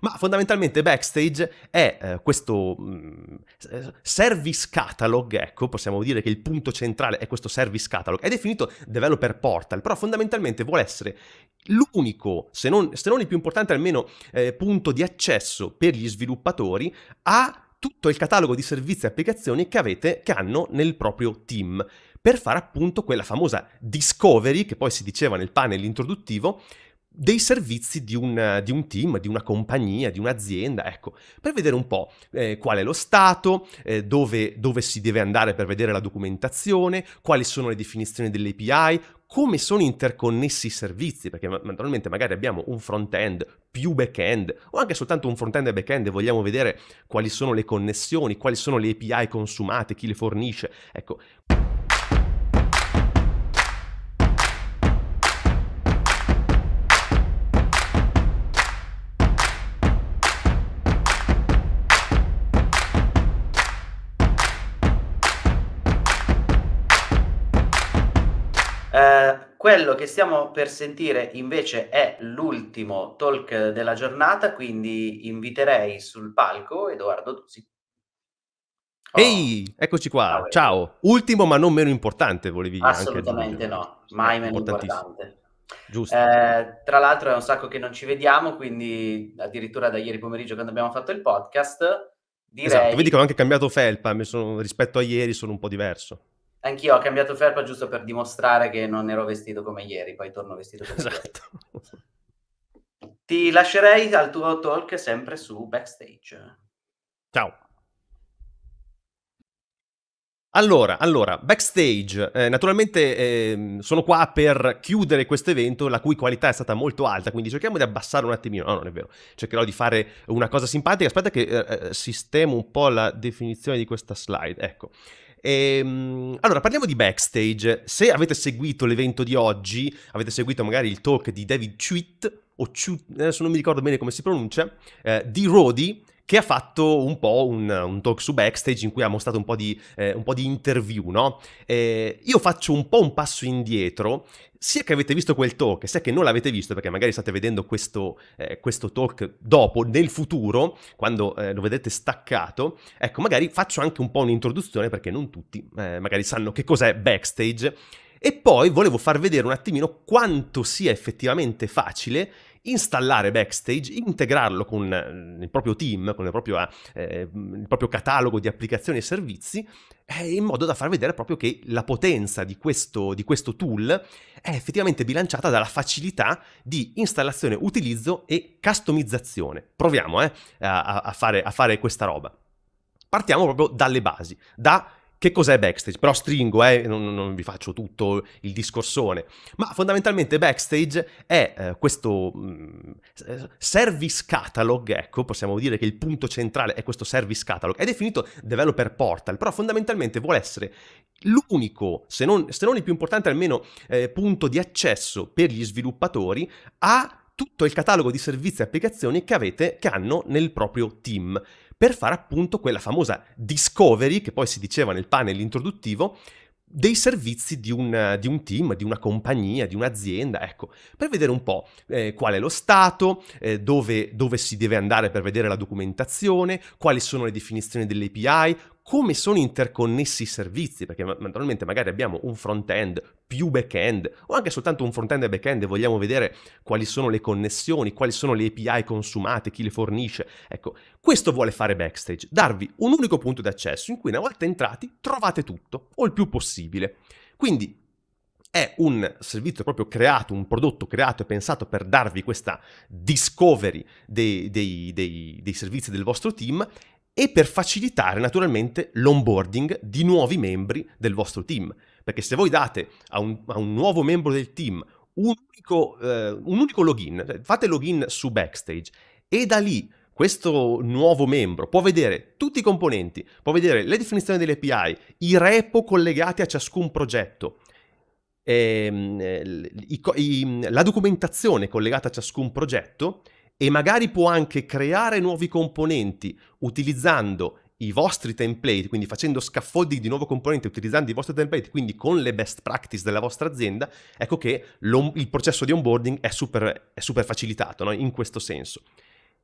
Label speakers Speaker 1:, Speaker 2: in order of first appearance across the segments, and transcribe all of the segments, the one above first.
Speaker 1: Ma fondamentalmente backstage è eh, questo mh, mm, service catalog, ecco, possiamo dire che il punto centrale è questo service catalog. È definito developer portal, però fondamentalmente vuole essere l'unico, se non, se non il più importante almeno, eh, punto di accesso per gli sviluppatori a tutto il catalogo di servizi e applicazioni che avete, che hanno nel proprio team, per fare appunto quella famosa discovery che poi si diceva nel panel introduttivo, dei servizi di un, di un, team, di una compagnia, di un'azienda, ecco, per vedere un po' eh, qual è lo stato, eh, dove, dove si deve andare per vedere la documentazione, quali sono le definizioni dell'API, come sono interconnessi i servizi, perché naturalmente magari abbiamo un front-end più back-end, o anche soltanto un front-end e back-end e vogliamo vedere quali sono le connessioni, quali sono le API consumate, chi le fornisce, ecco.
Speaker 2: Quello che stiamo per sentire invece è l'ultimo talk della giornata, quindi inviterei sul palco Edoardo Dusi.
Speaker 1: Oh. Ehi, eccoci qua, ah, ciao. Ultimo ma non meno importante, volevi dire. Assolutamente no, mai meno importante. Giusto.
Speaker 2: Eh, tra l'altro è un sacco che non ci vediamo, quindi addirittura da ieri pomeriggio quando abbiamo fatto il podcast, esatto, direi... Esatto, vedi che ho anche
Speaker 1: cambiato felpa, sono, rispetto a ieri sono un po' diverso.
Speaker 2: Anch'io ho cambiato felpa giusto per dimostrare che non ero vestito come ieri, poi torno vestito così. esatto. Ti lascerei al tuo talk sempre su backstage.
Speaker 1: Ciao. Allora, allora, backstage, eh, naturalmente eh, sono qua per chiudere questo evento la cui qualità è stata molto alta, quindi cerchiamo di abbassare un attimino, no non è vero, cercherò di fare una cosa simpatica, aspetta che eh, eh sistemo un po' la definizione di questa slide, ecco. Ehm, allora, parliamo di backstage. Se avete seguito l'evento di oggi, avete seguito magari il talk di David Chwit, o Chut, adesso non mi ricordo bene come si pronuncia, eh, di Rodi, che ha fatto un po' un, un, talk su backstage in cui ha mostrato un po' di, eh, un po di interview, no? Eh, io faccio un po' un passo indietro, sia che avete visto quel talk, sia che non l'avete visto, perché magari state vedendo questo, eh, questo talk dopo, nel futuro, quando eh, lo vedete staccato, ecco, magari faccio anche un po' un'introduzione, perché non tutti eh, magari sanno che cos'è backstage, e poi volevo far vedere un attimino quanto sia effettivamente facile installare backstage, integrarlo con eh, il proprio team, con il proprio, eh, il proprio catalogo di applicazioni e servizi, eh, in modo da far vedere proprio che la potenza di questo, di questo tool è effettivamente bilanciata dalla facilità di installazione, utilizzo e customizzazione. Proviamo eh, a, a, fare, a fare questa roba. Partiamo proprio dalle basi, da che cos'è backstage? Però stringo, eh, non, non, vi faccio tutto il discorsone, ma fondamentalmente backstage è eh, questo mh, mm, service catalog, ecco, possiamo dire che il punto centrale è questo service catalog, è definito developer portal, però fondamentalmente vuole essere l'unico, se non, se non il più importante almeno, eh, punto di accesso per gli sviluppatori a tutto il catalogo di servizi e applicazioni che avete, che hanno nel proprio team per fare appunto quella famosa discovery, che poi si diceva nel panel introduttivo, dei servizi di un, di un, team, di una compagnia, di un'azienda, ecco, per vedere un po' eh, qual è lo stato, eh, dove, dove si deve andare per vedere la documentazione, quali sono le definizioni dell'API, come sono interconnessi i servizi, perché naturalmente magari abbiamo un front-end più back-end o anche soltanto un front-end e back-end e vogliamo vedere quali sono le connessioni, quali sono le API consumate, chi le fornisce. Ecco, questo vuole fare Backstage, darvi un unico punto d'accesso in cui una volta entrati trovate tutto o il più possibile. Quindi è un servizio proprio creato, un prodotto creato e pensato per darvi questa discovery dei, dei, dei, dei servizi del vostro team e per facilitare naturalmente l'onboarding di nuovi membri del vostro team. Perché se voi date a un, a un nuovo membro del team un unico, eh, un unico login, cioè fate login su Backstage e da lì questo nuovo membro può vedere tutti i componenti, può vedere le definizioni delle API, i repo collegati a ciascun progetto, ehm, i, i, la documentazione collegata a ciascun progetto e magari può anche creare nuovi componenti utilizzando i vostri template, quindi facendo scaffolding di nuovo componente utilizzando i vostri template, quindi con le best practice della vostra azienda, ecco che il processo di onboarding è super, è super facilitato no? in questo senso.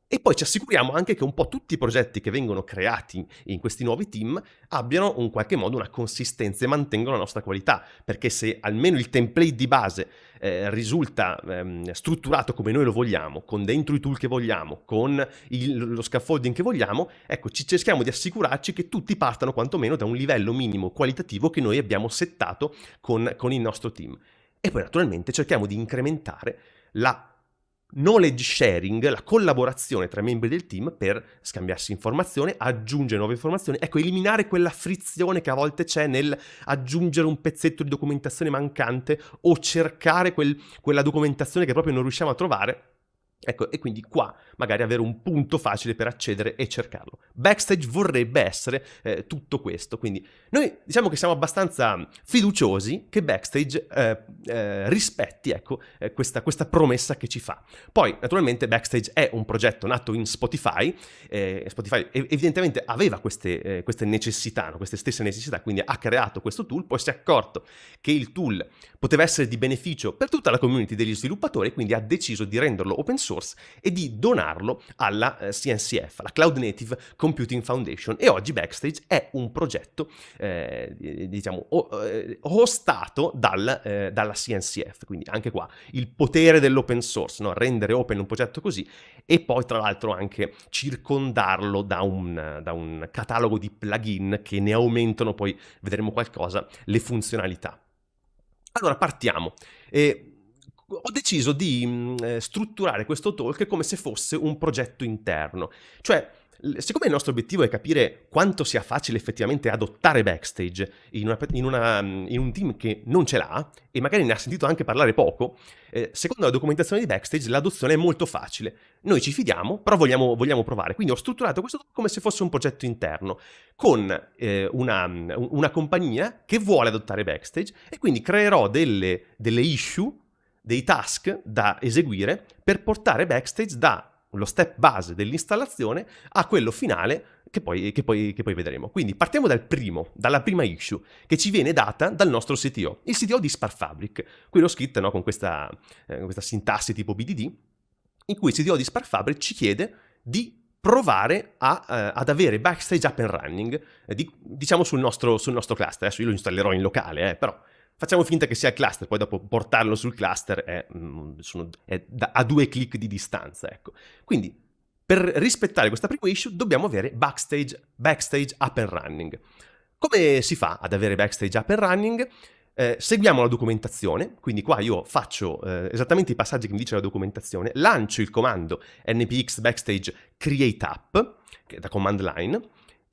Speaker 1: E poi ci assicuriamo anche che un po' tutti i progetti che vengono creati in questi nuovi team abbiano in qualche modo una consistenza e mantengano la nostra qualità, perché se almeno il template di base eh, risulta ehm, strutturato come noi lo vogliamo, con dentro i tool che vogliamo, con il, lo scaffolding che vogliamo, ecco, ci cerchiamo di assicurarci che tutti partano quantomeno da un livello minimo qualitativo che noi abbiamo settato con, con il nostro team. E poi naturalmente cerchiamo di incrementare la knowledge sharing, la collaborazione tra i membri del team per scambiarsi informazioni, aggiungere nuove informazioni, ecco, eliminare quella frizione che a volte c'è nel aggiungere un pezzetto di documentazione mancante o cercare quel, quella documentazione che proprio non riusciamo a trovare Ecco, e quindi qua magari avere un punto facile per accedere e cercarlo. Backstage vorrebbe essere eh, tutto questo, quindi noi diciamo che siamo abbastanza fiduciosi che Backstage eh, eh, rispetti ecco, eh, questa, questa, promessa che ci fa. Poi, naturalmente, Backstage è un progetto nato in Spotify, eh, Spotify evidentemente aveva queste, eh, queste necessità, no? queste stesse necessità, quindi ha creato questo tool, poi si è accorto che il tool poteva essere di beneficio per tutta la community degli sviluppatori, quindi ha deciso di renderlo open source source e di donarlo alla eh, CNCF, la Cloud Native Computing Foundation. E oggi Backstage è un progetto, eh, diciamo, hostato eh, dal, eh, dalla CNCF. Quindi anche qua il potere dell'open source, no? rendere open un progetto così e poi tra l'altro anche circondarlo da un, da un catalogo di plugin che ne aumentano poi, vedremo qualcosa, le funzionalità. Allora partiamo. Eh, ho deciso di mm, eh, strutturare questo talk come se fosse un progetto interno. Cioè, siccome il nostro obiettivo è capire quanto sia facile effettivamente adottare backstage in, una, in, una, mm, in un team che non ce l'ha e magari ne ha sentito anche parlare poco, eh, secondo la documentazione di backstage l'adozione è molto facile. Noi ci fidiamo, però vogliamo, vogliamo provare. Quindi ho strutturato questo talk come se fosse un progetto interno, con eh, una, mm, una, compagnia che vuole adottare backstage e quindi creerò delle, delle issue dei task da eseguire per portare backstage dallo step base dell'installazione a quello finale che poi, che, poi, che poi, vedremo. Quindi partiamo dal primo, dalla prima issue, che ci viene data dal nostro CTO, il CTO di Sparfabric. Qui l'ho scritta no, con questa, eh, questa sintassi tipo BDD, in cui il CTO di Sparfabric ci chiede di provare a, eh, ad avere backstage up and running, eh, di, diciamo sul nostro, sul nostro, cluster. Adesso io lo installerò in locale, eh, però Facciamo finta che sia il cluster, poi dopo portarlo sul cluster è, mm, sono, è da, a due clic di distanza. Ecco. Quindi per rispettare questa prima issue dobbiamo avere backstage, backstage up and running. Come si fa ad avere backstage up and running? Eh, seguiamo la documentazione, quindi qua io faccio eh, esattamente i passaggi che mi dice la documentazione, lancio il comando npx backstage create app, che è da command line,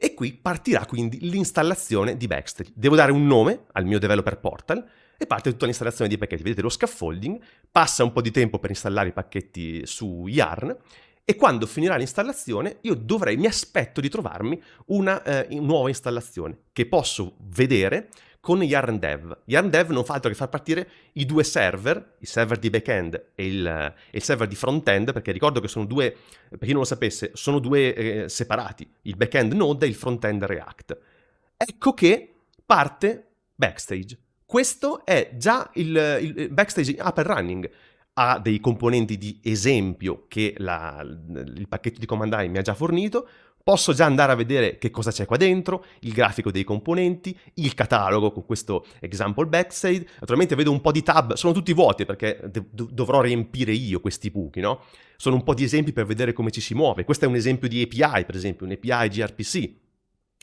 Speaker 1: e qui partirà quindi l'installazione di Backstage. Devo dare un nome al mio developer portal e parte tutta l'installazione dei pacchetti. Vedete lo scaffolding, passa un po' di tempo per installare i pacchetti su Yarn e quando finirà l'installazione io dovrei, mi aspetto di trovarmi una eh, nuova installazione che posso vedere con Yarn Dev. Yarn Dev non fa altro che far partire i due server, il server di backend e il, e il server di frontend, perché ricordo che sono due, per chi non lo sapesse, sono due eh, separati, il backend Node e il frontend React. Ecco che parte Backstage. Questo è già il, il Backstage up and running ha dei componenti di esempio che la, il pacchetto di comandai mi ha già fornito, Posso già andare a vedere che cosa c'è qua dentro, il grafico dei componenti, il catalogo con questo example backside. Naturalmente vedo un po' di tab, sono tutti vuoti perché dovrò riempire io questi buchi, no? Sono un po' di esempi per vedere come ci si muove. Questo è un esempio di API, per esempio, un API gRPC.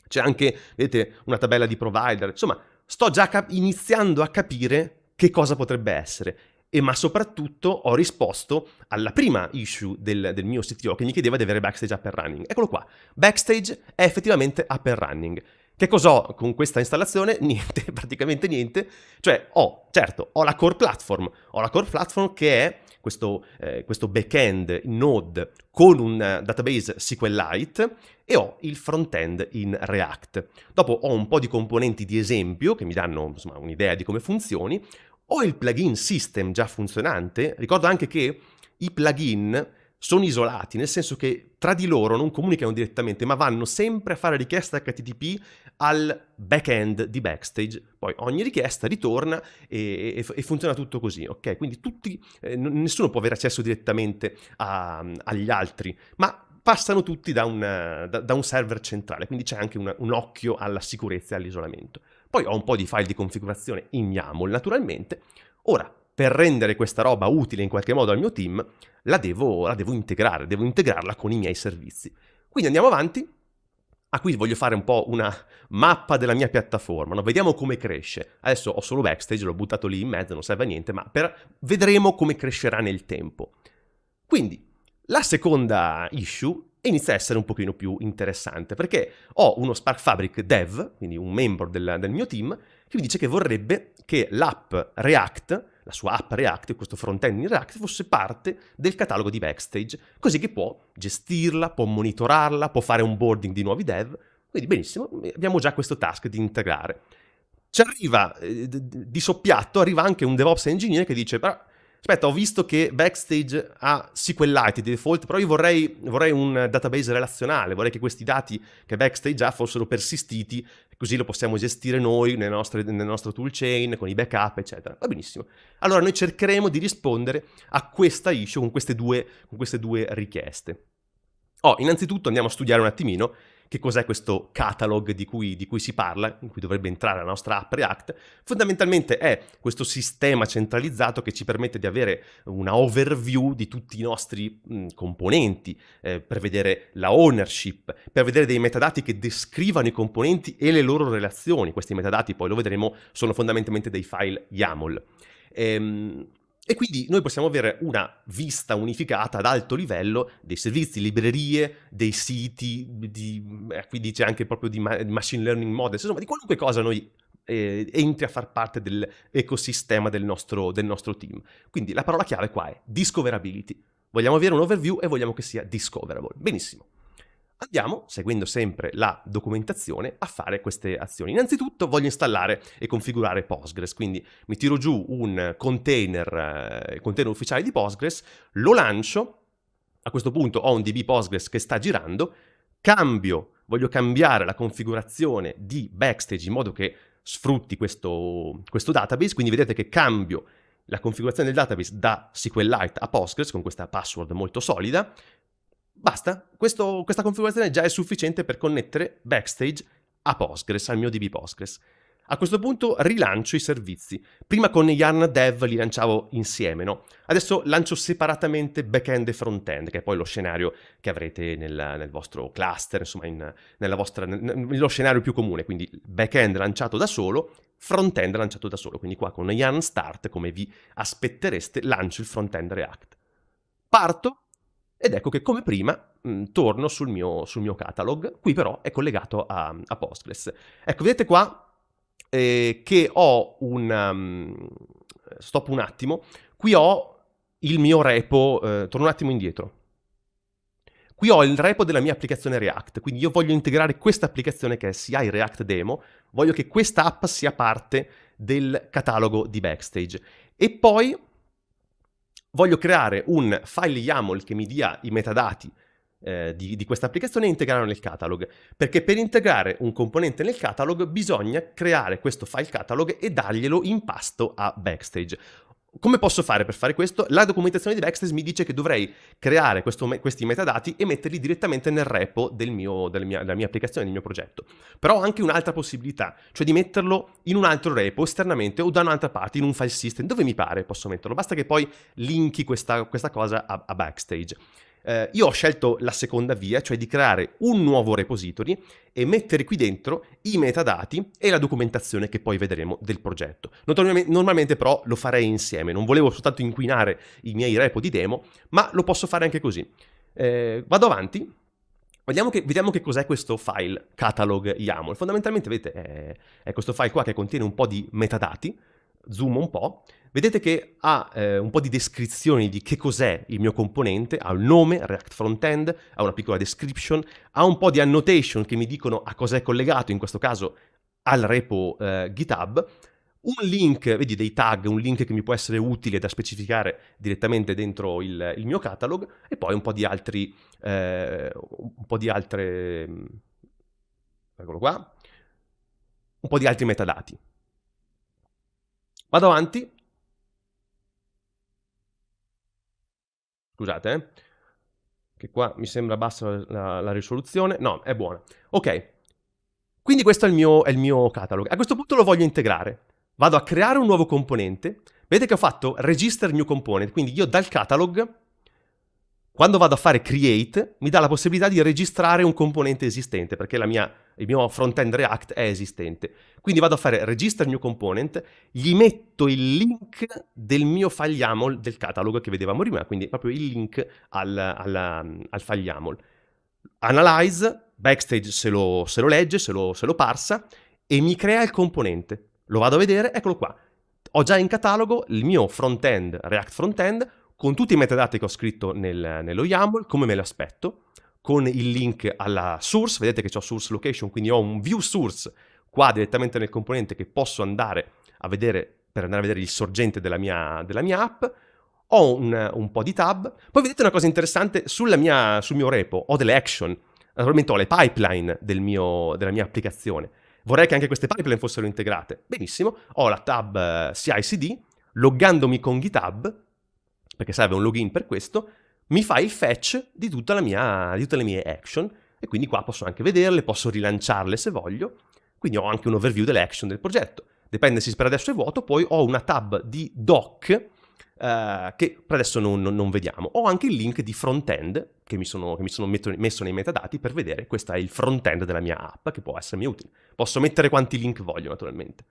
Speaker 1: C'è anche, vedete, una tabella di provider. Insomma, sto già iniziando a capire che cosa potrebbe essere e, ma soprattutto ho risposto alla prima issue del, del, mio CTO che mi chiedeva di avere backstage up and running. Eccolo qua, backstage è effettivamente up and running. Che cos'ho con questa installazione? Niente, praticamente niente. Cioè, ho, certo, ho la core platform, ho la core platform che è questo, eh, questo back Node con un eh, database SQLite e ho il frontend in React. Dopo ho un po' di componenti di esempio che mi danno un'idea di come funzioni, ho il plugin system già funzionante, ricordo anche che i plugin sono isolati, nel senso che tra di loro non comunicano direttamente, ma vanno sempre a fare richiesta HTTP al back-end di Backstage. Poi ogni richiesta ritorna e, e, e funziona tutto così, ok? Quindi tutti, eh, nessuno può avere accesso direttamente a, agli altri, ma passano tutti da, una, da, da, un server centrale, quindi c'è anche una, un occhio alla sicurezza e all'isolamento. Poi ho un po' di file di configurazione in YAML naturalmente. Ora, per rendere questa roba utile in qualche modo al mio team, la devo, la devo integrare, devo integrarla con i miei servizi. Quindi andiamo avanti. A ah, qui voglio fare un po' una mappa della mia piattaforma, no? vediamo come cresce. Adesso ho solo backstage, l'ho buttato lì in mezzo, non serve a niente, ma per... vedremo come crescerà nel tempo. Quindi, la seconda issue e inizia a essere un pochino più interessante perché ho uno Spark Fabric dev, quindi un membro del, del mio team, che mi dice che vorrebbe che l'app React la sua app React, questo frontend in React, fosse parte del catalogo di Backstage, così che può gestirla, può monitorarla, può fare onboarding di nuovi dev. Quindi benissimo, abbiamo già questo task di integrare. Ci arriva eh, di soppiatto, arriva anche un DevOps engineer che dice, però Aspetta, ho visto che Backstage ha ah, SQLite di default, però io vorrei, vorrei, un database relazionale, vorrei che questi dati che Backstage ha fossero persistiti, così lo possiamo gestire noi nel nostro, nel nostro toolchain, con i backup, eccetera. Va benissimo. Allora noi cercheremo di rispondere a questa issue con queste due, con queste due richieste. Oh, innanzitutto andiamo a studiare un attimino che cos'è questo catalog di cui, di cui, si parla, in cui dovrebbe entrare la nostra app React, fondamentalmente è questo sistema centralizzato che ci permette di avere una overview di tutti i nostri mh, componenti, eh, per vedere la ownership, per vedere dei metadati che descrivano i componenti e le loro relazioni. Questi metadati, poi lo vedremo, sono fondamentalmente dei file YAML. Ehm, e quindi noi possiamo avere una vista unificata ad alto livello dei servizi, librerie, dei siti, di, mm, eh, qui dice anche proprio di, ma- machine learning models, insomma di qualunque cosa noi eh, entri a far parte dell'ecosistema del nostro, del nostro team. Quindi la parola chiave qua è discoverability. Vogliamo avere un overview e vogliamo che sia discoverable. Benissimo andiamo, seguendo sempre la documentazione, a fare queste azioni. Innanzitutto voglio installare e configurare Postgres, quindi mi tiro giù un container, eh, container ufficiale di Postgres, lo lancio, a questo punto ho un DB Postgres che sta girando, cambio, voglio cambiare la configurazione di Backstage in modo che sfrutti questo, questo database, quindi vedete che cambio la configurazione del database da SQLite a Postgres con questa password molto solida, Basta, Questo, questa configurazione già è sufficiente per connettere Backstage a Postgres, al mio DB Postgres. A questo punto rilancio i servizi. Prima con Yarn Dev li lanciavo insieme, no? Adesso lancio separatamente backend e frontend, che è poi lo scenario che avrete nel, nel vostro cluster, insomma, in, vostra, nello scenario più comune. Quindi backend lanciato da solo, frontend lanciato da solo. Quindi qua con Yarn Start, come vi aspettereste, lancio il frontend React. Parto ed ecco che come prima mh, mm, torno sul mio, sul mio, catalog, qui però è collegato a, a Postgres. Ecco, vedete qua eh, che ho un... Um, stop un attimo, qui ho il mio repo, eh, torno un attimo indietro. Qui ho il repo della mia applicazione React, quindi io voglio integrare questa applicazione che è CI React Demo, voglio che questa app sia parte del catalogo di Backstage. E poi voglio creare un file YAML che mi dia i metadati eh, di, di questa applicazione e integrarlo nel catalog. Perché per integrare un componente nel catalog bisogna creare questo file catalog e darglielo in pasto a Backstage come posso fare per fare questo? La documentazione di Backstage mi dice che dovrei creare questo, questi metadati e metterli direttamente nel repo del mio, del mia, della mia applicazione, del mio progetto. Però ho anche un'altra possibilità, cioè di metterlo in un altro repo esternamente o da un'altra parte, in un file system, dove mi pare posso metterlo. Basta che poi linki questa, questa cosa a, a Backstage eh, io ho scelto la seconda via, cioè di creare un nuovo repository e mettere qui dentro i metadati e la documentazione che poi vedremo del progetto. Normalmente però lo farei insieme, non volevo soltanto inquinare i miei repo di demo, ma lo posso fare anche così. Eh, vado avanti, Vediamo che, vediamo che, cos'è questo file catalog YAML. Fondamentalmente, vedete, è, è, questo file qua che contiene un po' di metadati zoom un po', vedete che ha eh, un po' di descrizioni di che cos'è il mio componente, ha un nome, React Frontend, ha una piccola description, ha un po' di annotation che mi dicono a cosa è collegato, in questo caso al repo eh, GitHub, un link, vedi dei tag, un link che mi può essere utile da specificare direttamente dentro il, il mio catalog e poi un po' di altri, eh, un po' di altre, mm, eccolo qua, un po' di altri metadati. Vado avanti. Scusate, eh. Che qua mi sembra bassa la, la, la risoluzione. No, è buona. Ok. Quindi questo è il, mio, è il mio catalogo. A questo punto lo voglio integrare. Vado a creare un nuovo componente. Vedete che ho fatto register new component, quindi io dal catalog quando vado a fare create mi dà la possibilità di registrare un componente esistente perché mia, il mio front-end React è esistente. Quindi vado a fare register new component, gli metto il link del mio file YAML del catalogo che vedevamo prima, quindi proprio il link al, alla, al file YAML. Analyze, backstage se lo, se lo legge, se lo, se lo parsa e mi crea il componente. Lo vado a vedere, eccolo qua. Ho già in catalogo il mio front-end, React front-end, con tutti i metadati che ho scritto nel, nello YAML, come me l'aspetto, con il link alla source, vedete che ho source location, quindi ho un view source qua direttamente nel componente che posso andare a vedere, per andare a vedere il sorgente della mia, della mia app, ho un, un, po' di tab, poi vedete una cosa interessante, mia, sul mio repo ho delle action, naturalmente ho le pipeline del mio, della mia applicazione, vorrei che anche queste pipeline fossero integrate, benissimo, ho la tab eh, CICD, cd loggandomi con GitHub, perché serve un login per questo, mi fa il fetch di, mia, di tutte le mie action e quindi qua posso anche vederle, posso rilanciarle se voglio, quindi ho anche un overview delle action del progetto. Dependencies per adesso è vuoto, poi ho una tab di doc Uh, che per adesso non, non, vediamo. Ho anche il link di front-end che mi sono, che mi sono metto, messo nei metadati per vedere questo è il front-end della mia app che può essermi utile. Posso mettere quanti link voglio naturalmente.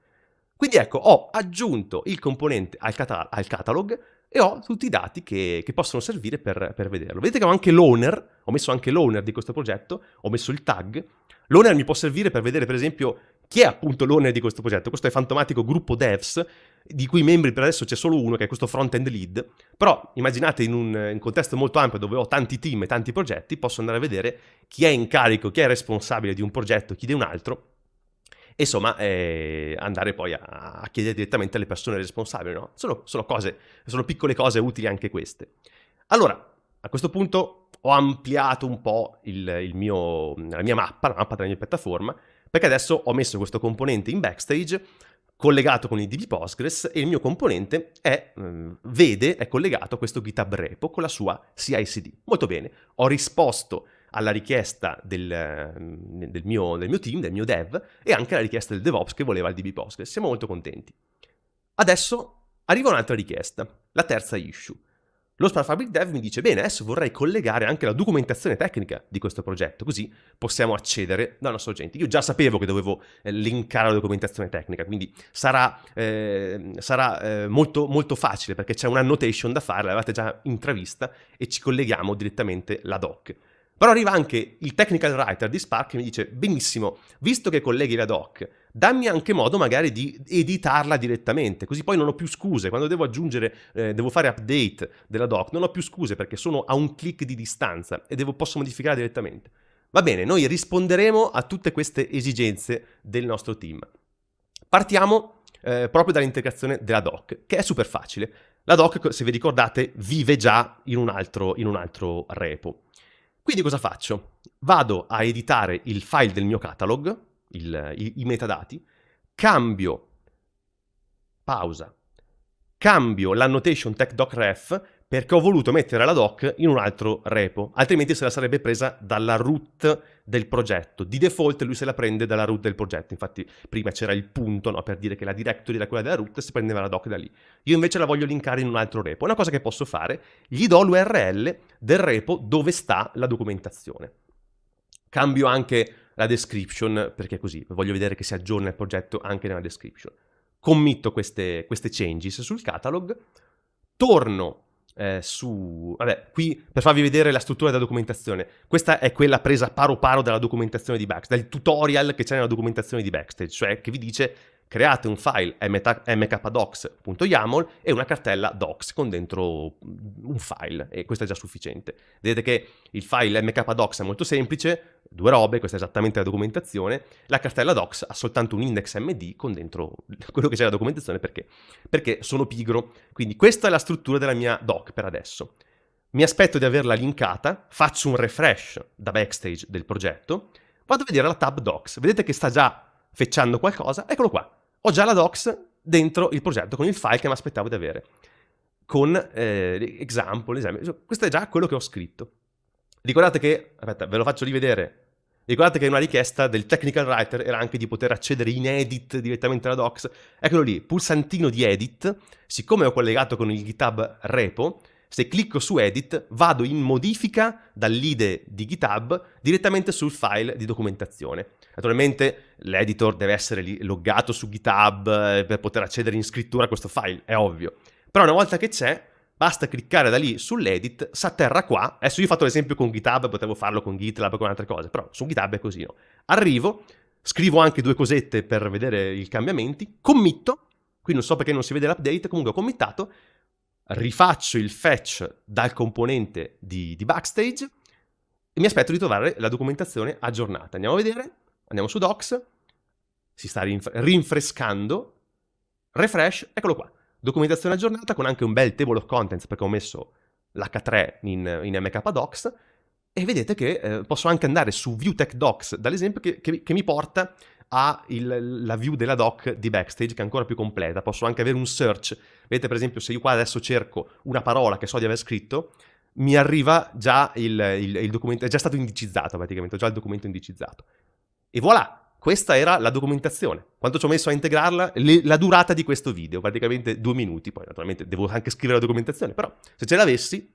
Speaker 1: Quindi ecco, ho aggiunto il componente al, cata- al catalog e ho tutti i dati che, che possono servire per, per, vederlo. Vedete che ho anche l'owner, ho messo anche l'owner di questo progetto, ho messo il tag. L'owner mi può servire per vedere per esempio chi è appunto l'owner di questo progetto. Questo è fantomatico gruppo devs, di cui membri per adesso c'è solo uno che è questo front-end lead, però immaginate in un, un, contesto molto ampio dove ho tanti team e tanti progetti, posso andare a vedere chi è in carico, chi è responsabile di un progetto, chi di un altro insomma eh, andare poi a, a, chiedere direttamente alle persone responsabili, no? sono, sono, cose, sono piccole cose utili anche queste. Allora, a questo punto ho ampliato un po' il, il mio, la mia mappa, la mappa della mia piattaforma, perché adesso ho messo questo componente in backstage collegato con il DB Postgres e il mio componente è, mm, vede, è collegato a questo GitHub repo con la sua CICD. Molto bene, ho risposto alla richiesta del, mm, del, mio, del, mio, team, del mio dev e anche alla richiesta del DevOps che voleva il DB Postgres. Siamo molto contenti. Adesso arriva un'altra richiesta, la terza issue. Lo Spark Fabric Dev mi dice, bene, adesso vorrei collegare anche la documentazione tecnica di questo progetto, così possiamo accedere da una sorgente. Io già sapevo che dovevo eh, linkare la documentazione tecnica, quindi sarà, eh, sarà eh, molto, molto facile perché c'è una annotation da fare, l'avete già intravista, e ci colleghiamo direttamente la doc. Però arriva anche il technical writer di Spark che mi dice, benissimo, visto che colleghi la doc, dammi anche modo magari di editarla direttamente, così poi non ho più scuse, quando devo aggiungere, eh, devo fare update della doc, non ho più scuse perché sono a un clic di distanza e devo, posso modificarla direttamente. Va bene, noi risponderemo a tutte queste esigenze del nostro team. Partiamo eh, proprio dall'integrazione della doc, che è super facile. La doc, se vi ricordate, vive già in un altro, in un altro repo. Quindi cosa faccio? Vado a editare il file del mio catalog, il, i, i metadati, cambio, pausa, cambio l'annotation tech doc ref perché ho voluto mettere la doc in un altro repo, altrimenti se la sarebbe presa dalla root del progetto. Di default lui se la prende dalla root del progetto, infatti prima c'era il punto no, per dire che la directory era quella della root e si prendeva la doc da lì. Io invece la voglio linkare in un altro repo. Una cosa che posso fare, gli do l'URL del repo dove sta la documentazione. Cambio anche la description, perché così voglio vedere che si aggiorna il progetto anche nella description. Committo queste, queste changes sul catalog, torno eh, su... Vabbè, qui per farvi vedere la struttura della documentazione. Questa è quella presa paro paro dalla documentazione di Backstage, dal tutorial che c'è nella documentazione di Backstage, cioè che vi dice create un file mkdocs.yaml e una cartella docs con dentro un file e questo è già sufficiente. Vedete che il file mkdocs è molto semplice, due robe, questa è esattamente la documentazione, la cartella docs ha soltanto un index MD con dentro quello che c'è la documentazione perché? Perché sono pigro, quindi questa è la struttura della mia doc per adesso. Mi aspetto di averla linkata, faccio un refresh da backstage del progetto, vado a vedere la tab docs, vedete che sta già fecciando qualcosa, eccolo qua, ho già la docs dentro il progetto con il file che mi aspettavo di avere, con eh, example, esempio, questo è già quello che ho scritto. Ricordate che, aspetta, ve lo faccio rivedere. Ricordate che una richiesta del technical writer era anche di poter accedere in edit direttamente alla docs. Eccolo lì, pulsantino di edit. Siccome ho collegato con il GitHub repo, se clicco su edit vado in modifica dall'ide di GitHub direttamente sul file di documentazione. Naturalmente l'editor deve essere lì, loggato su GitHub eh, per poter accedere in scrittura a questo file, è ovvio. Però una volta che c'è, basta cliccare da lì sull'edit, si atterra qua. Adesso io ho fatto l'esempio con GitHub, potevo farlo con GitLab e con altre cose, però su GitHub è così, no? Arrivo, scrivo anche due cosette per vedere i cambiamenti, committo, qui non so perché non si vede l'update, comunque ho committato, rifaccio il fetch dal componente di, di Backstage e mi aspetto di trovare la documentazione aggiornata. Andiamo a vedere, andiamo su Docs, si sta rinfrescando, refresh, eccolo qua Documentazione aggiornata con anche un bel table of contents perché ho messo l'H3 in, in MK Docs e vedete che eh, posso anche andare su View Docs dall'esempio che, che, che mi porta alla view della doc di backstage che è ancora più completa. Posso anche avere un search. Vedete, per esempio, se io qua adesso cerco una parola che so di aver scritto, mi arriva già il, il, il documento, è già stato indicizzato praticamente, ho già il documento indicizzato. E voilà! questa era la documentazione. Quanto ci ho messo a integrarla? Le, la durata di questo video, praticamente due minuti. Poi, naturalmente, devo anche scrivere la documentazione, però se ce l'avessi,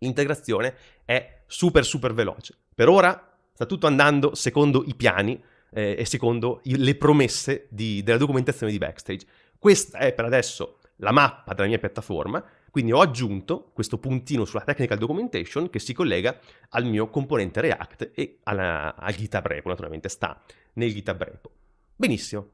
Speaker 1: l'integrazione è super, super veloce. Per ora sta tutto andando secondo i piani eh, e secondo i, le promesse di, della documentazione di backstage. Questa è per adesso la mappa della mia piattaforma. Quindi ho aggiunto questo puntino sulla technical documentation che si collega al mio componente React e alla, al GitHub repo, naturalmente sta nel GitHub repo. Benissimo.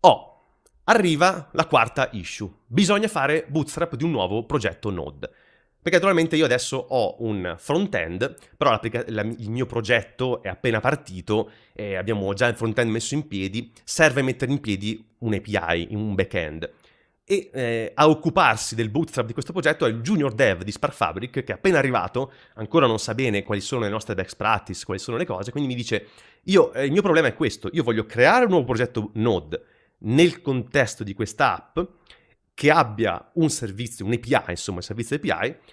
Speaker 1: Oh, arriva la quarta issue. Bisogna fare bootstrap di un nuovo progetto Node. Perché naturalmente io adesso ho un front-end, però la, il mio progetto è appena partito, e abbiamo già il front-end messo in piedi, serve mettere in piedi un API, un back-end. E eh, a occuparsi del bootstrap di questo progetto è il junior dev di Spark Fabric, che è appena arrivato, ancora non sa bene quali sono le nostre best practice, quali sono le cose, quindi mi dice, io, eh, il mio problema è questo, io voglio creare un nuovo progetto Node nel contesto di questa app, che abbia un servizio, un API, insomma, un servizio API,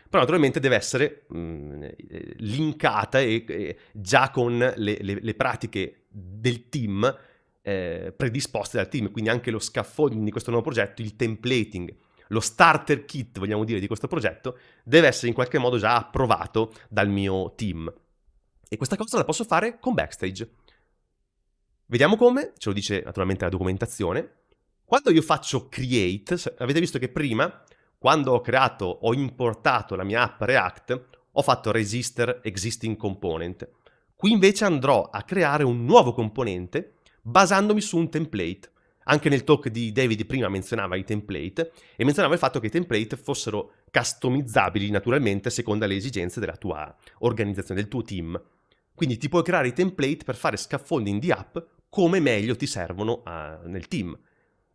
Speaker 1: però naturalmente deve essere mh, mm, eh, linkata e, e già con le, le, le pratiche del team eh, predisposte dal team, quindi anche lo scaffolding di questo nuovo progetto, il templating, lo starter kit, vogliamo dire, di questo progetto, deve essere in qualche modo già approvato dal mio team. E questa cosa la posso fare con Backstage. Vediamo come, ce lo dice naturalmente la documentazione. Quando io faccio create, avete visto che prima, quando ho creato, ho importato la mia app React, ho fatto register existing component. Qui invece andrò a creare un nuovo componente basandomi su un template. Anche nel talk di David prima menzionava i template e menzionava il fatto che i template fossero customizzabili naturalmente a seconda delle esigenze della tua organizzazione, del tuo team. Quindi ti puoi creare i template per fare scaffolding di app come meglio ti servono a, ah, nel team.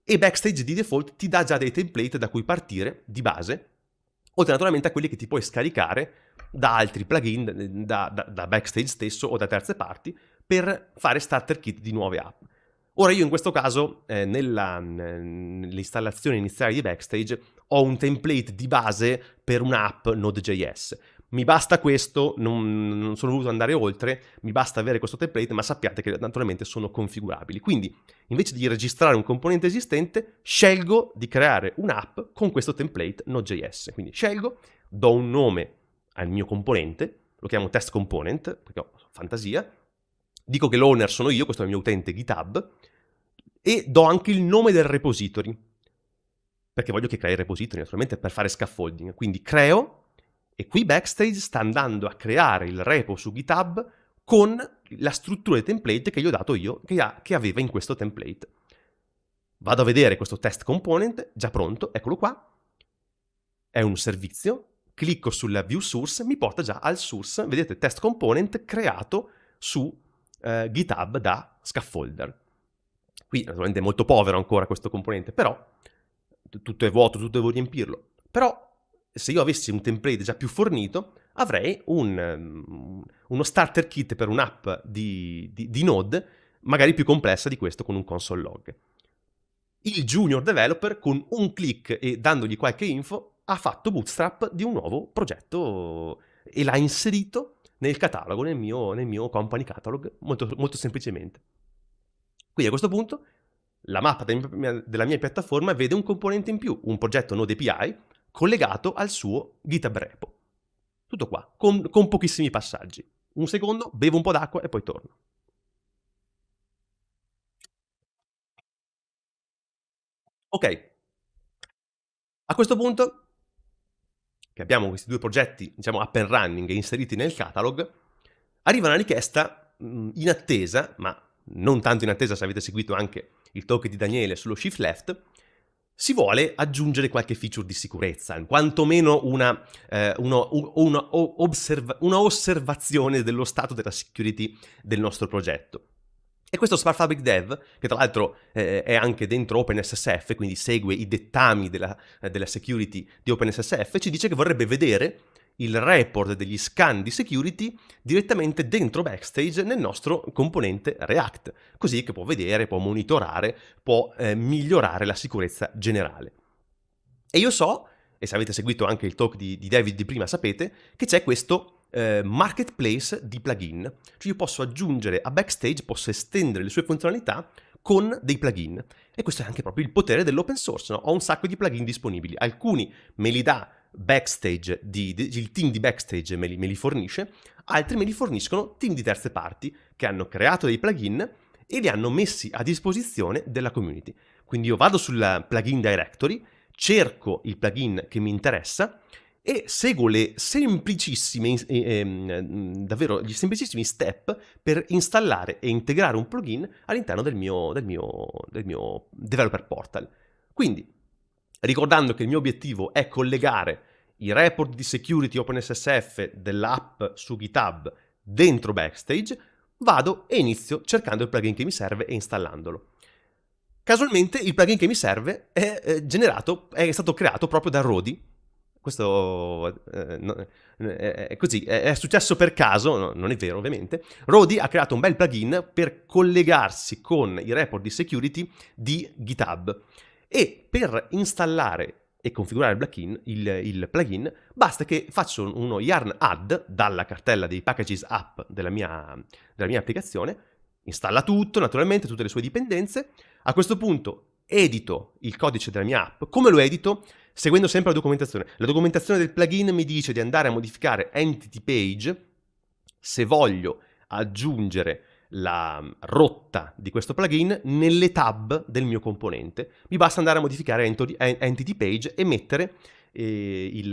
Speaker 1: E Backstage di default ti dà già dei template da cui partire di base, oltre naturalmente a quelli che ti puoi scaricare da altri plugin, da, da, da Backstage stesso o da terze parti, per fare starter kit di nuove app. Ora io in questo caso, eh, nella, mm, nell'installazione iniziale di Backstage, ho un template di base per un'app Node.js. Mi basta questo, non, non, sono voluto andare oltre, mi basta avere questo template, ma sappiate che naturalmente sono configurabili. Quindi, invece di registrare un componente esistente, scelgo di creare un'app con questo template Node.js. Quindi scelgo, do un nome al mio componente, lo chiamo test component, perché ho fantasia, dico che l'owner sono io, questo è il mio utente GitHub, e do anche il nome del repository, perché voglio che crei il repository naturalmente per fare scaffolding. Quindi creo, e qui Backstage sta andando a creare il repo su GitHub con la struttura di template che gli ho dato io, che, ha, che aveva in questo template. Vado a vedere questo test component, già pronto, eccolo qua, è un servizio, clicco sulla view source, mi porta già al source, vedete test component creato su eh, GitHub da scaffolder. Qui naturalmente è molto povero ancora questo componente, però tutto è vuoto, tutto devo riempirlo. Però se io avessi un template già più fornito, avrei un, mm, uno starter kit per un'app di, di, di Node, magari più complessa di questo con un console log. Il junior developer con un clic e dandogli qualche info ha fatto bootstrap di un nuovo progetto e l'ha inserito nel catalogo, nel mio, nel mio company catalog, molto, molto semplicemente. Quindi a questo punto la mappa della mia piattaforma vede un componente in più, un progetto Node API collegato al suo GitHub repo. Tutto qua, con, con pochissimi passaggi. Un secondo, bevo un po' d'acqua e poi torno. Ok. A questo punto che abbiamo questi due progetti, diciamo, up and running e inseriti nel catalog, arriva una richiesta mm, in attesa, ma non tanto in attesa se avete seguito anche il talk di Daniele sullo shift left, si vuole aggiungere qualche feature di sicurezza, quantomeno una, eh, uno, una, osserva- una osservazione dello stato della security del nostro progetto. E questo Spark Fabric Dev, che tra l'altro eh, è anche dentro OpenSSF, quindi segue i dettami della, eh, della, security di OpenSSF, ci dice che vorrebbe vedere il report degli scan di security direttamente dentro backstage nel nostro componente React, così che può vedere, può monitorare, può eh, migliorare la sicurezza generale. E io so, e se avete seguito anche il talk di, di David di prima sapete, che c'è questo eh, marketplace di plugin. Cioè io posso aggiungere a Backstage, posso estendere le sue funzionalità con dei plugin. E questo è anche proprio il potere dell'open source. No? Ho un sacco di plugin disponibili. Alcuni me li dà backstage, di, di, il team di backstage me li, me li, fornisce, altri me li forniscono team di terze parti che hanno creato dei plugin e li hanno messi a disposizione della community. Quindi io vado sul plugin directory, cerco il plugin che mi interessa e seguo le semplicissime, eh, davvero gli semplicissimi step per installare e integrare un plugin all'interno del mio, del mio, del mio developer portal. Quindi, ricordando che il mio obiettivo è collegare i report di security OpenSSF dell'app su GitHub dentro Backstage, vado e inizio cercando il plugin che mi serve e installandolo. Casualmente il plugin che mi serve è, eh, generato, è stato creato proprio da Rodi, questo eh, no, eh, eh, è così, è, successo per caso, no, non è vero ovviamente. Rodi ha creato un bel plugin per collegarsi con i report di security di GitHub e per installare e configurare il plugin, il, il plugin, basta che faccio uno yarn add dalla cartella dei packages app della mia, della mia applicazione, installa tutto, naturalmente, tutte le sue dipendenze. A questo punto edito il codice della mia app. Come lo edito? seguendo sempre la documentazione. La documentazione del plugin mi dice di andare a modificare entity page se voglio aggiungere la mm, rotta di questo plugin nelle tab del mio componente. Mi basta andare a modificare entity page e mettere eh, il,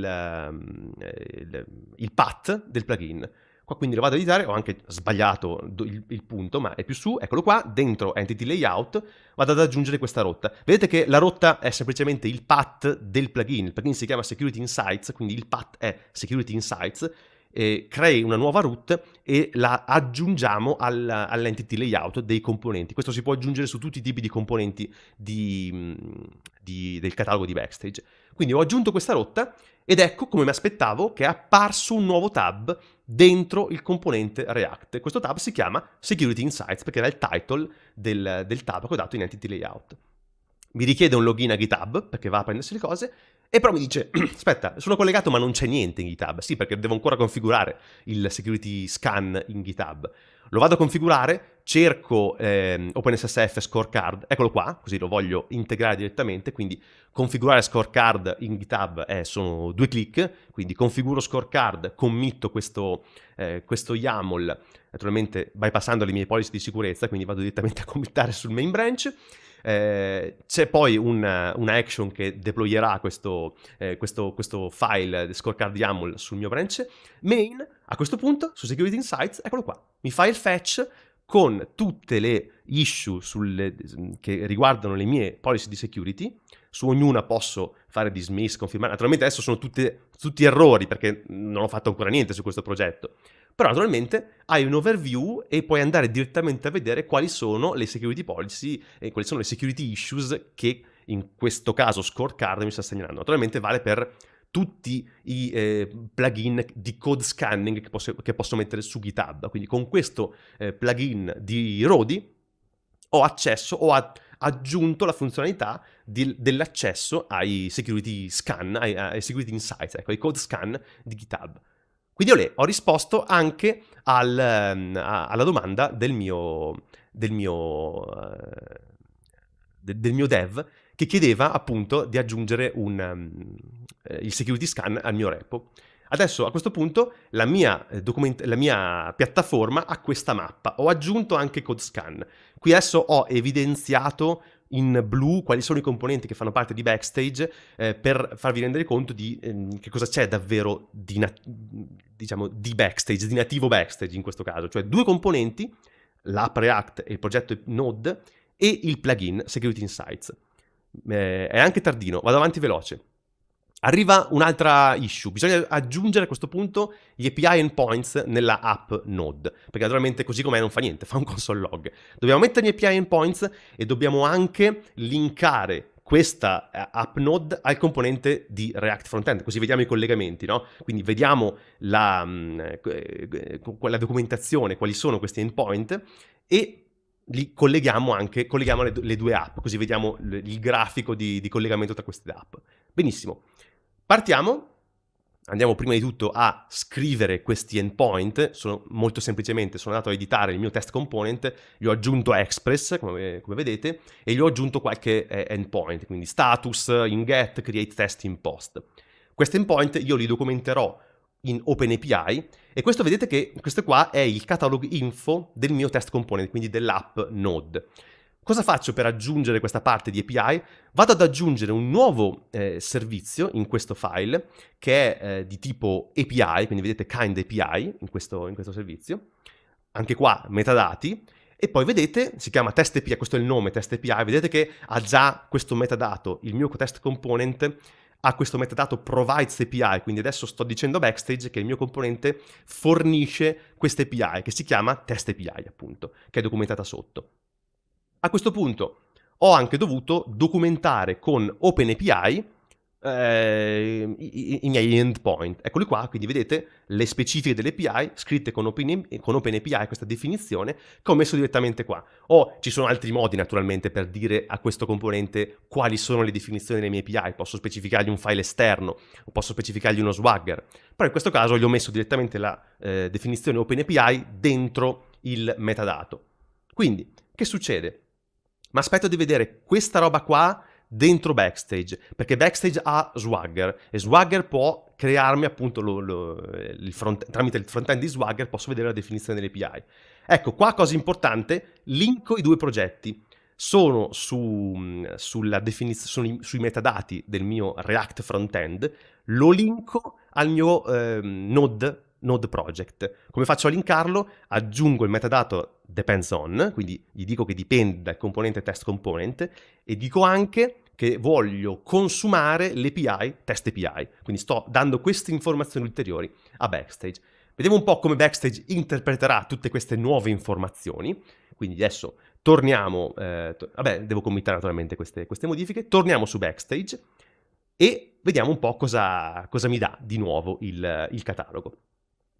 Speaker 1: mm, eh, il path del plugin. Qua quindi lo vado ad editare, ho anche sbagliato il, il, punto, ma è più su, eccolo qua, dentro Entity Layout vado ad aggiungere questa rotta. Vedete che la rotta è semplicemente il path del plugin, il plugin si chiama Security Insights, quindi il path è Security Insights, eh, crei una nuova root e la aggiungiamo al, all'entity layout dei componenti. Questo si può aggiungere su tutti i tipi di componenti di, mm, di, del catalogo di Backstage. Quindi ho aggiunto questa rotta ed ecco come mi aspettavo che è apparso un nuovo tab dentro il componente React. Questo tab si chiama Security Insights perché era il title del, del tab che ho dato in Entity Layout. Mi richiede un login a GitHub perché va a prendersi le cose e però mi dice, aspetta, sono collegato ma non c'è niente in GitHub. Sì, perché devo ancora configurare il security scan in GitHub. Lo vado a configurare, cerco eh, OpenSSF scorecard, eccolo qua, così lo voglio integrare direttamente, quindi configurare scorecard in GitHub eh, sono due clic, quindi configuro scorecard, committo questo, eh, questo YAML, naturalmente bypassando le mie policy di sicurezza, quindi vado direttamente a committare sul main branch, eh, c'è poi un, una, action che deployerà questo, eh, questo, questo file eh, scorecard YAML sul mio branch main. A questo punto, su Security Insights, eccolo qua, mi fa il fetch con tutte le issue sulle, che riguardano le mie policy di security su ognuna posso fare dismiss, confermare. Naturalmente adesso sono tutte, tutti errori perché non ho fatto ancora niente su questo progetto. Però naturalmente hai un overview e puoi andare direttamente a vedere quali sono le security policy e quali sono le security issues che in questo caso scorecard mi sta segnalando. Naturalmente vale per tutti i eh, plugin di code scanning che posso, che posso, mettere su GitHub. Quindi con questo eh, plugin di Rodi ho accesso, ho a aggiunto la funzionalità di, dell'accesso ai security scan, ai, ai security insights, ecco, ai code scan di GitHub. Quindi olè, ho risposto anche al, ehm, a, alla domanda del mio, del mio, eh, del mio dev che chiedeva appunto di aggiungere un, um, il security scan al mio repo. Adesso a questo punto la mia, eh, document- la mia piattaforma ha questa mappa, ho aggiunto anche code scan. Qui adesso ho evidenziato in blu quali sono i componenti che fanno parte di backstage eh, per farvi rendere conto di ehm, che cosa c'è davvero di, nat- diciamo, di backstage, di nativo backstage in questo caso, cioè due componenti, l'app React e il progetto Node e il plugin Security Insights. Eh, è anche tardino, vado avanti veloce. Arriva un'altra issue, bisogna aggiungere a questo punto gli API endpoints nella app Node, perché naturalmente così com'è non fa niente, fa un console log. Dobbiamo mettere gli API endpoints e dobbiamo anche linkare questa eh, app node al componente di React Frontend, così vediamo i collegamenti, no? Quindi vediamo la, mm, eh, la, documentazione, quali sono questi endpoint e li colleghiamo anche, colleghiamo le, due app, così vediamo il grafico di, di collegamento tra queste app. Benissimo. Partiamo, andiamo prima di tutto a scrivere questi endpoint, sono, molto semplicemente sono andato a editare il mio test component, gli ho aggiunto Express, come, come vedete, e gli ho aggiunto qualche eh, endpoint, quindi status, in get, create test, in post. Questi endpoint io li documenterò in OpenAPI e questo vedete che questo qua è il catalog info del mio test component, quindi dell'app Node. Cosa faccio per aggiungere questa parte di API? Vado ad aggiungere un nuovo eh, servizio in questo file che è eh, di tipo API, quindi vedete kind API in questo, in questo, servizio, anche qua metadati, e poi vedete, si chiama test API, questo è il nome test API, vedete che ha già questo metadato, il mio test component ha questo metadato provides API, quindi adesso sto dicendo backstage che il mio componente fornisce questa API, che si chiama test API appunto, che è documentata sotto. A questo punto ho anche dovuto documentare con OpenAPI eh, i, i, miei endpoint. Eccoli qua, quindi vedete le specifiche delle API scritte con, Open, con OpenAPI, questa definizione che ho messo direttamente qua. O ci sono altri modi naturalmente per dire a questo componente quali sono le definizioni delle mie API, posso specificargli un file esterno, o posso specificargli uno swagger, però in questo caso gli ho messo direttamente la eh, definizione OpenAPI dentro il metadato. Quindi, che succede? Ma aspetto di vedere questa roba qua dentro backstage, perché backstage ha Swagger e Swagger può crearmi appunto lo, lo, il front, tramite il front-end di Swagger posso vedere la definizione dell'API. Ecco, qua cosa importante, linko i due progetti. Sono su, sulla definiz- sui, sui metadati del mio React front-end, lo linko al mio eh, node node project. Come faccio a linkarlo? Aggiungo il metadato depends on, quindi gli dico che dipende dal componente test component e dico anche che voglio consumare l'API test API, quindi sto dando queste informazioni ulteriori a Backstage. Vediamo un po' come Backstage interpreterà tutte queste nuove informazioni, quindi adesso torniamo, eh, to- vabbè devo committare naturalmente queste, queste modifiche, torniamo su Backstage e vediamo un po' cosa, cosa mi dà di nuovo il, il catalogo.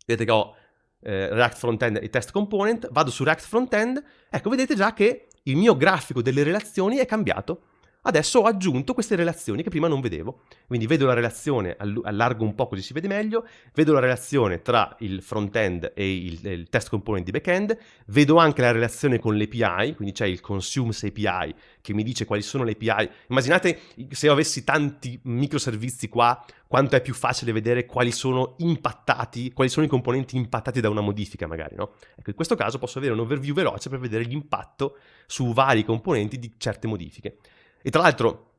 Speaker 1: Vedete che ho eh, React Frontend e Test Component, vado su React Frontend, ecco vedete già che il mio grafico delle relazioni è cambiato Adesso ho aggiunto queste relazioni che prima non vedevo. Quindi vedo la relazione, allargo un po' così si vede meglio, vedo la relazione tra il front-end e il, il test component di back-end, vedo anche la relazione con l'API, quindi c'è il consumes API che mi dice quali sono le API. Immaginate se io avessi tanti microservizi qua, quanto è più facile vedere quali sono impattati, quali sono i componenti impattati da una modifica magari, no? Ecco, in questo caso posso avere un overview veloce per vedere l'impatto su vari componenti di certe modifiche. E tra l'altro,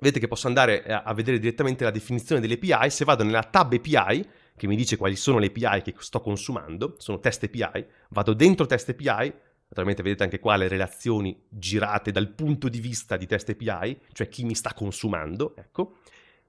Speaker 1: vedete che posso andare eh, a vedere direttamente la definizione delle API. Se vado nella tab API, che mi dice quali sono le API che sto consumando, sono test API, vado dentro test API, naturalmente vedete anche qua le relazioni girate dal punto di vista di test API, cioè chi mi sta consumando, ecco.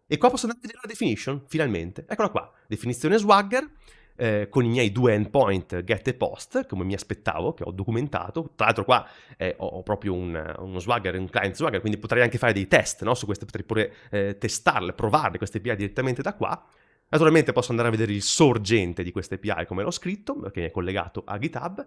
Speaker 1: E qua posso andare a vedere la definition, finalmente. Eccola qua, definizione Swagger, eh, con i miei due endpoint get e post, come mi aspettavo, che ho documentato. Tra l'altro qua eh, ho, proprio un, uno swagger, un client swagger, quindi potrei anche fare dei test no? su queste, potrei pure eh, testarle, provarle queste API direttamente da qua. Naturalmente posso andare a vedere il sorgente di queste API come l'ho scritto, perché mi è collegato a GitHub.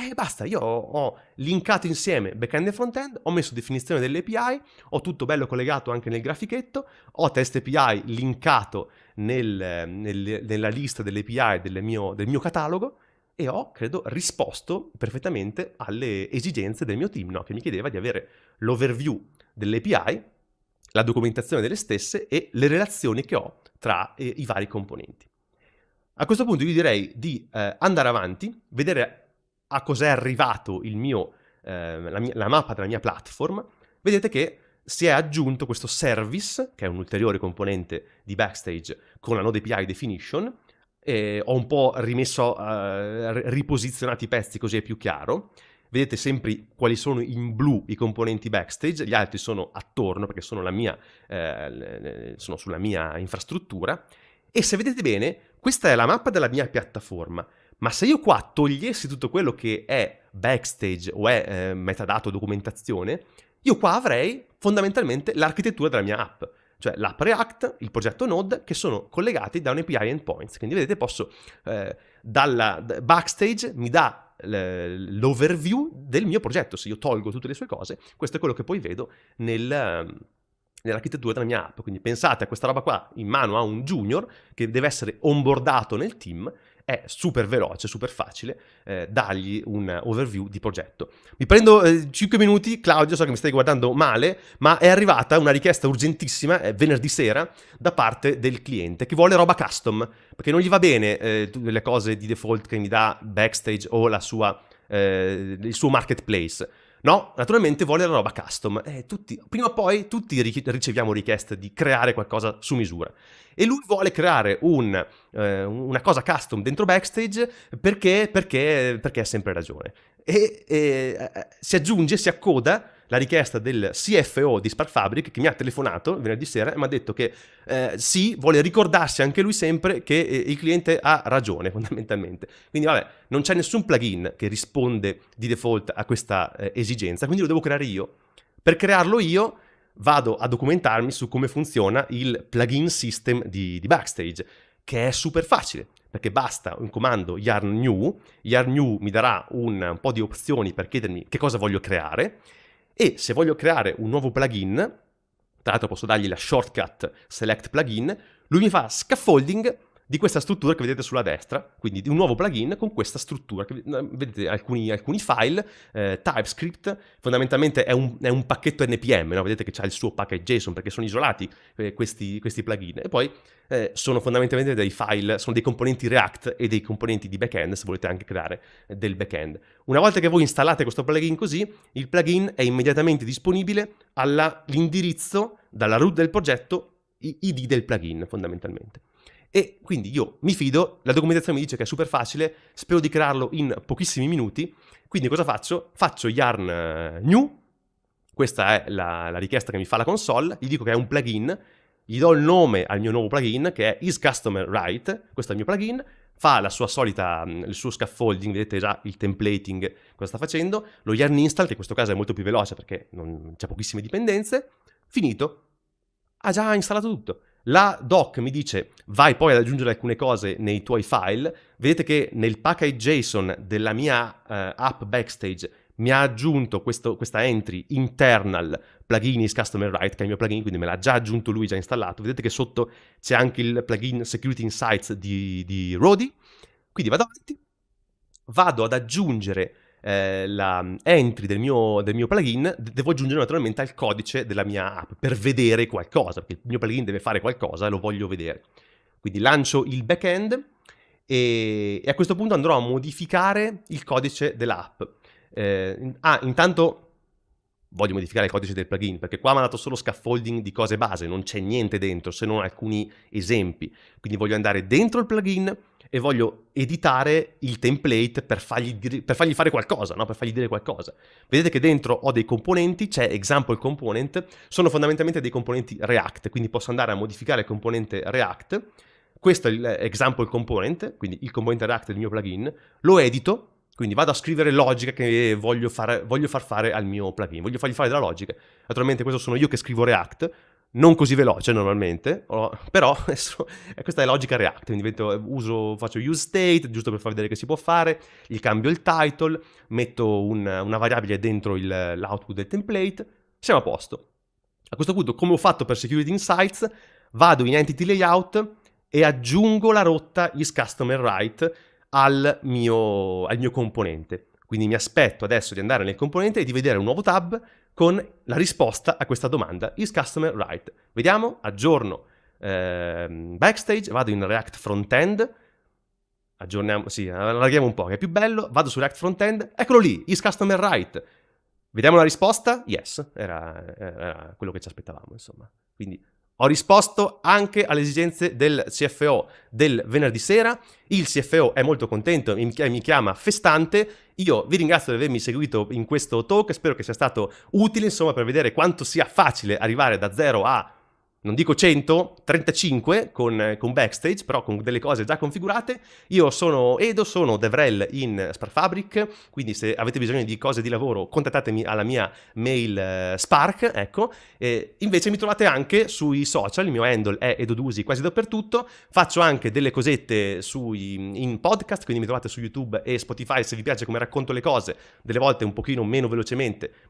Speaker 1: E basta, io ho, ho linkato insieme backend e frontend, ho messo definizione delle API, ho tutto bello collegato anche nel grafichetto, ho test API linkato nel, nel, nella lista delle API del mio, del mio catalogo e ho, credo, risposto perfettamente alle esigenze del mio team, no? che mi chiedeva di avere l'overview delle API, la documentazione delle stesse e le relazioni che ho tra eh, i vari componenti. A questo punto io direi di eh, andare avanti, vedere a cos'è arrivato mio, eh, la, mia, la mappa della mia platform. Vedete che si è aggiunto questo service, che è un ulteriore componente di backstage con la node API definition. ho un po' rimesso, uh, riposizionato i pezzi così è più chiaro. Vedete sempre quali sono in blu i componenti backstage, gli altri sono attorno perché sono, mia, eh, sono sulla mia infrastruttura. E se vedete bene, questa è la mappa della mia piattaforma. Ma se io qua togliessi tutto quello che è backstage o è eh, metadato, documentazione, io qua avrei fondamentalmente l'architettura della mia app, cioè l'app React, il progetto Node, che sono collegati da un API endpoints. Quindi vedete, posso, eh, dalla backstage mi dà l'overview del mio progetto, se io tolgo tutte le sue cose, questo è quello che poi vedo nel ehm, nell'architettura della mia app. Quindi pensate a questa roba qua in mano a un junior che deve essere onboardato nel team è super veloce, super facile eh, dargli un overview di progetto. Mi prendo eh, 5 minuti, Claudio, so che mi stai guardando male, ma è arrivata una richiesta urgentissima eh, venerdì sera da parte del cliente che vuole roba custom, perché non gli va bene eh, le cose di default che mi dà backstage o sua, eh, il suo marketplace No, naturalmente vuole la roba custom. Eh, tutti, prima o poi tutti riceviamo richieste di creare qualcosa su misura. E lui vuole creare un, eh, una cosa custom dentro backstage perché, perché, perché ha sempre ragione. E, e eh, eh si aggiunge, si accoda la richiesta del CFO di Spark Fabric che mi ha telefonato venerdì sera e mi ha detto che eh, sì, vuole ricordarsi anche lui sempre che eh, il cliente ha ragione fondamentalmente. Quindi vabbè, non c'è nessun plugin che risponde di default a questa eh, esigenza, quindi lo devo creare io. Per crearlo io vado a documentarmi su come funziona il plugin system di, di Backstage, che è super facile perché basta un comando yarn new, yarn new mi darà un, un, po' di opzioni per chiedermi che cosa voglio creare e se voglio creare un nuovo plugin, tra l'altro posso dargli la shortcut select plugin, lui mi fa scaffolding di questa struttura che vedete sulla destra, quindi di un nuovo plugin con questa struttura, vedete alcuni, alcuni file, eh, TypeScript, fondamentalmente è un, è un pacchetto NPM, no? vedete che c'è il suo package JSON perché sono isolati eh, questi, questi, plugin e poi eh, sono fondamentalmente dei file, sono dei componenti React e dei componenti di backend se volete anche creare del backend. Una volta che voi installate questo plugin così, il plugin è immediatamente disponibile all'indirizzo dalla root del progetto ID del plugin fondamentalmente. E quindi io mi fido, la documentazione mi dice che è super facile, spero di crearlo in pochissimi minuti, quindi cosa faccio? Faccio yarn eh, new, questa è la, la richiesta che mi fa la console, gli dico che è un plugin, gli do il nome al mio nuovo plugin che è isCustomerWrite, questo è il mio plugin, fa la sua solita, il suo scaffolding, vedete già il templating cosa sta facendo, lo yarn install che in questo caso è molto più veloce perché non, c'è pochissime dipendenze, finito, ha già installato tutto. La doc mi dice vai poi ad aggiungere alcune cose nei tuoi file. Vedete che nel package JSON della mia eh, app backstage mi ha aggiunto questo, questa entry internal plugin is customer right, che è il mio plugin, quindi me l'ha già aggiunto lui, già installato. Vedete che sotto c'è anche il plugin Security Insights di, di Rodi. Quindi vado avanti, vado ad aggiungere eh, la mm, entry del mio, del mio plugin, devo aggiungere naturalmente al codice della mia app per vedere qualcosa, perché il mio plugin deve fare qualcosa e lo voglio vedere. Quindi lancio il backend e, e a questo punto andrò a modificare il codice dell'app. Eh, ah, intanto voglio modificare il codice del plugin, perché qua mi ha dato solo scaffolding di cose base, non c'è niente dentro, se non alcuni esempi. Quindi voglio andare dentro il plugin, e voglio editare il template per fargli, dire, per fargli fare qualcosa, no? per fargli dire qualcosa. Vedete che dentro ho dei componenti, c'è example component, sono fondamentalmente dei componenti React, quindi posso andare a modificare il componente React, questo è l'example component, quindi il componente React del mio plugin, lo edito, quindi vado a scrivere logica che voglio, fare, voglio far fare al mio plugin, voglio fargli fare della logica. Naturalmente questo sono io che scrivo React, non così veloce normalmente, però eh, questa è logica React, quindi divento, eh, uso, faccio use state, giusto per far vedere che si può fare, gli cambio il title, metto un, una variabile dentro il, l'output del template, siamo a posto. A questo punto, come ho fatto per Security Insights, vado in Entity Layout e aggiungo la rotta is customer right al mio, al mio componente. Quindi mi aspetto adesso di andare nel componente e di vedere un nuovo tab con la risposta a questa domanda, is customer right? Vediamo, aggiorno eh, backstage, vado in React frontend, aggiorniamo, sì, allarghiamo un po', che è più bello, vado su React frontend, eccolo lì, is customer right? Vediamo la risposta? Yes, era, era quello che ci aspettavamo, insomma. Quindi ho risposto anche alle esigenze del CFO del venerdì sera, il CFO è molto contento e mi chiama festante, io vi ringrazio di avermi seguito in questo talk, spero che sia stato utile insomma per vedere quanto sia facile arrivare da zero a non dico 100, 35 con, eh, con, backstage, però con delle cose già configurate. Io sono Edo, sono Devrel in Spark Fabric, quindi se avete bisogno di cose di lavoro contattatemi alla mia mail eh, Spark, ecco. E invece mi trovate anche sui social, il mio handle è Edodusi quasi dappertutto, faccio anche delle cosette sui, mm, in podcast, quindi mi trovate su YouTube e Spotify se vi piace come racconto le cose, delle volte un pochino meno velocemente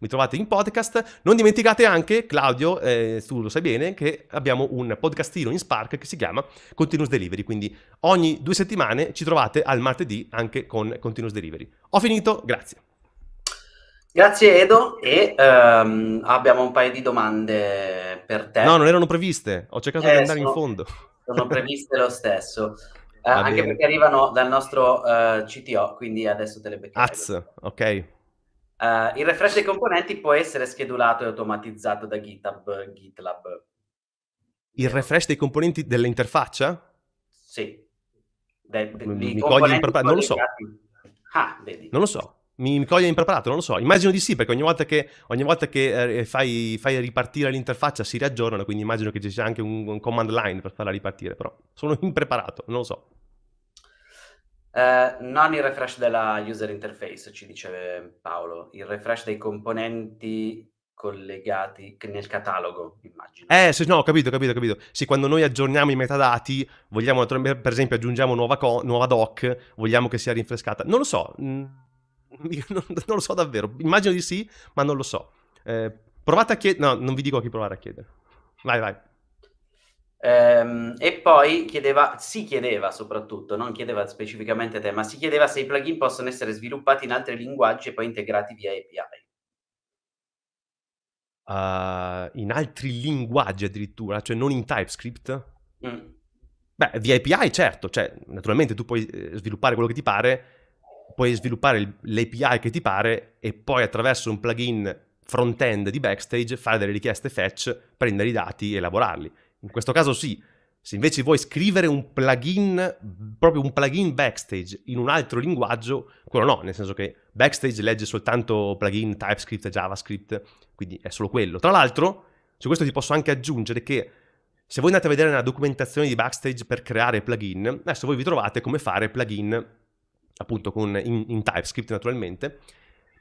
Speaker 1: mi trovate in podcast. Non dimenticate anche, Claudio, eh, tu lo sai bene, che abbiamo un podcastino in Spark che si chiama Continuous Delivery, quindi ogni due settimane ci trovate al martedì anche con Continuous Delivery. Ho finito, grazie.
Speaker 2: Grazie Edo e um, abbiamo un paio di domande per te. No, non erano
Speaker 1: previste, ho cercato eh, di andare sono, in fondo.
Speaker 2: Sono previste lo stesso, eh, anche bene. perché arrivano dal nostro uh, eh, CTO, quindi adesso te le becchiamo.
Speaker 1: Az, ok.
Speaker 2: Uh, il refresh dei componenti può essere schedulato e automatizzato da GitHub, GitLab
Speaker 1: il refresh dei componenti dell'interfaccia? Sì. De, de, mi, mi coglie impreparato, non lo so. Ah, vedi. Non lo so. Mi, mi coglie impreparato, non lo so. Immagino di sì, perché ogni volta che, ogni volta che eh, fai, fai, ripartire l'interfaccia si riaggiornano, quindi immagino che ci sia anche un, un command line per farla ripartire, però sono impreparato, non lo so.
Speaker 2: Uh, non il refresh della user interface, ci dice Paolo, il refresh dei componenti collegati nel catalogo,
Speaker 1: immagino. Eh, sì, no, ho capito, ho capito, ho capito. Sì, quando noi aggiorniamo i metadati, vogliamo, per esempio, aggiungiamo nuova, co- nuova doc, vogliamo che sia rinfrescata. Non lo so, mm, non, lo so davvero. Immagino di sì, ma non lo so. Eh, provate a chiedere, no, non vi dico a chi provare a chiedere. Vai, vai.
Speaker 2: Ehm, e poi chiedeva, si chiedeva soprattutto, non chiedeva specificamente a te, ma si chiedeva se i plugin possono essere sviluppati in altri linguaggi e poi integrati via API
Speaker 1: uh, in altri linguaggi addirittura, cioè non in TypeScript. Mm. Beh, via API certo, cioè naturalmente tu puoi eh, sviluppare quello che ti pare, puoi sviluppare l'API che ti pare e poi attraverso un plugin front-end di Backstage fare delle richieste fetch, prendere i dati e elaborarli. In questo caso sì, se invece vuoi scrivere un plugin, proprio un plugin backstage in un altro linguaggio, quello no, nel senso che backstage legge soltanto plugin TypeScript e JavaScript, quindi è solo quello. Tra l'altro, su questo ti posso anche aggiungere che se voi andate a vedere nella documentazione di backstage per creare plugin, adesso voi vi trovate come fare plugin appunto con, in, in TypeScript naturalmente,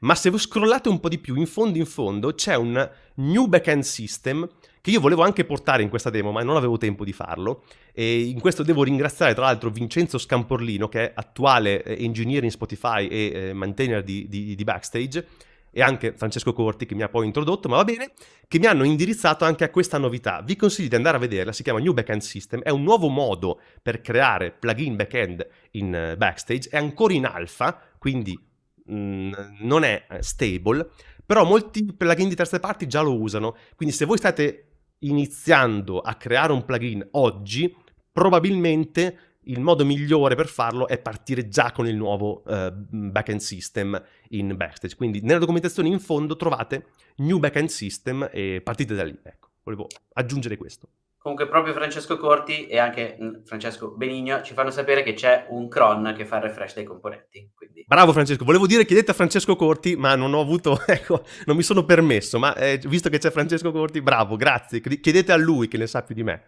Speaker 1: ma se voi scrollate un po' di più, in fondo in fondo c'è un new backend system che io volevo anche portare in questa demo, ma non avevo tempo di farlo. E in questo devo ringraziare tra l'altro Vincenzo Scamporlino, che è attuale eh, ingegnere in Spotify e eh, maintainer di, di, di Backstage, e anche Francesco Corti che mi ha poi introdotto, ma va bene, che mi hanno indirizzato anche a questa novità. Vi consiglio di andare a vederla, si chiama New Backend System, è un nuovo modo per creare plugin backend in eh, backstage, è ancora in alfa, quindi mh, mm, non è eh, stable, però molti plugin di terze parti già lo usano, quindi se voi state iniziando a creare un plugin oggi, probabilmente il modo migliore per farlo è partire già con il nuovo uh, backend system in Backstage. Quindi nella documentazione in fondo trovate New Backend System e partite da lì. Ecco, volevo aggiungere questo.
Speaker 2: Comunque proprio Francesco Corti e anche mm, Francesco Benigno ci fanno sapere che c'è un cron che fa il refresh dei componenti.
Speaker 1: Quindi. Bravo Francesco, volevo dire chiedete a Francesco Corti, ma non ho avuto, ecco, non mi sono permesso, ma eh, visto che c'è Francesco Corti, bravo, grazie, chiedete a lui che ne sa più di me.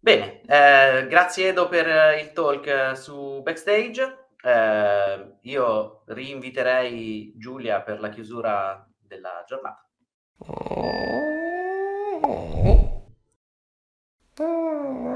Speaker 2: Bene, eh, grazie Edo per eh, il talk eh, su backstage. Eh, io rinviterei Giulia per la chiusura della giornata.
Speaker 1: Oh. Oh.